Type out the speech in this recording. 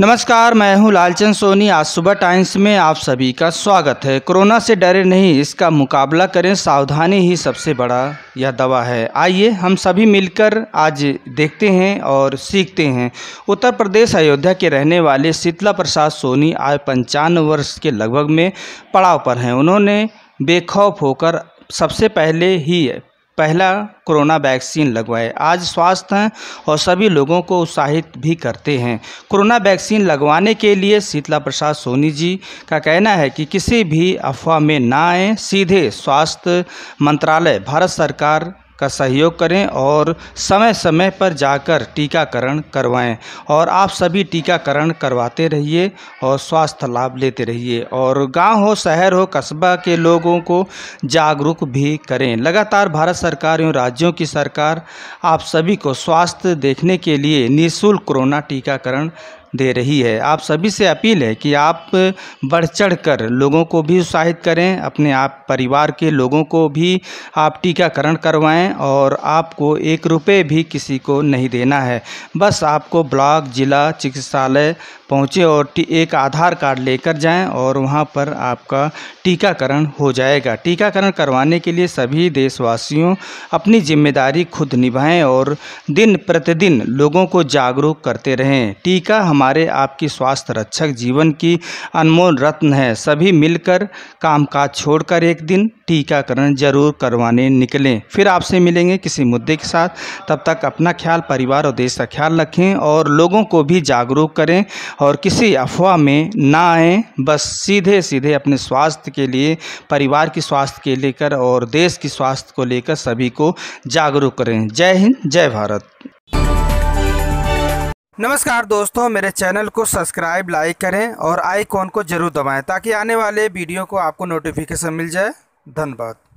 नमस्कार मैं हूं लालचंद सोनी आज सुबह टाइम्स में आप सभी का स्वागत है कोरोना से डरे नहीं इसका मुकाबला करें सावधानी ही सबसे बड़ा यह दवा है आइए हम सभी मिलकर आज देखते हैं और सीखते हैं उत्तर प्रदेश अयोध्या के रहने वाले शीतला प्रसाद सोनी आज पंचानवे वर्ष के लगभग में पड़ाव पर हैं उन्होंने बेखौफ होकर सबसे पहले ही पहला कोरोना वैक्सीन लगवाए आज स्वास्थ्य और सभी लोगों को उत्साहित भी करते हैं कोरोना वैक्सीन लगवाने के लिए शीतला प्रसाद सोनी जी का कहना है कि किसी भी अफवाह में ना आए सीधे स्वास्थ्य मंत्रालय भारत सरकार का सहयोग करें और समय समय पर जाकर टीकाकरण करवाएं और आप सभी टीकाकरण करवाते रहिए और स्वास्थ्य लाभ लेते रहिए और गांव हो शहर हो कस्बा के लोगों को जागरूक भी करें लगातार भारत सरकार एवं राज्यों की सरकार आप सभी को स्वास्थ्य देखने के लिए निःशुल्क कोरोना टीकाकरण दे रही है आप सभी से अपील है कि आप बढ़ चढ़ कर लोगों को भी उत्साहित करें अपने आप परिवार के लोगों को भी आप टीकाकरण करवाएं और आपको एक रुपये भी किसी को नहीं देना है बस आपको ब्लॉक जिला चिकित्सालय पहुँचे और एक आधार कार्ड लेकर जाएं और वहाँ पर आपका टीकाकरण हो जाएगा टीकाकरण करवाने के लिए सभी देशवासियों अपनी जिम्मेदारी खुद निभाएं और दिन प्रतिदिन लोगों को जागरूक करते रहें टीका हमारे आपकी स्वास्थ्य रक्षक जीवन की अनमोल रत्न है सभी मिलकर काम काज छोड़कर एक दिन टीकाकरण जरूर करवाने निकलें फिर आपसे मिलेंगे किसी मुद्दे के साथ तब तक अपना ख्याल परिवार और देश का ख्याल रखें और लोगों को भी जागरूक करें और किसी अफवाह में ना आए बस सीधे सीधे अपने स्वास्थ्य के लिए परिवार की स्वास्थ्य के लेकर और देश की स्वास्थ्य को लेकर सभी को जागरूक करें जय हिंद जय भारत नमस्कार दोस्तों मेरे चैनल को सब्सक्राइब लाइक करें और आइकॉन को जरूर दबाएं ताकि आने वाले वीडियो को आपको नोटिफिकेशन मिल जाए धन्यवाद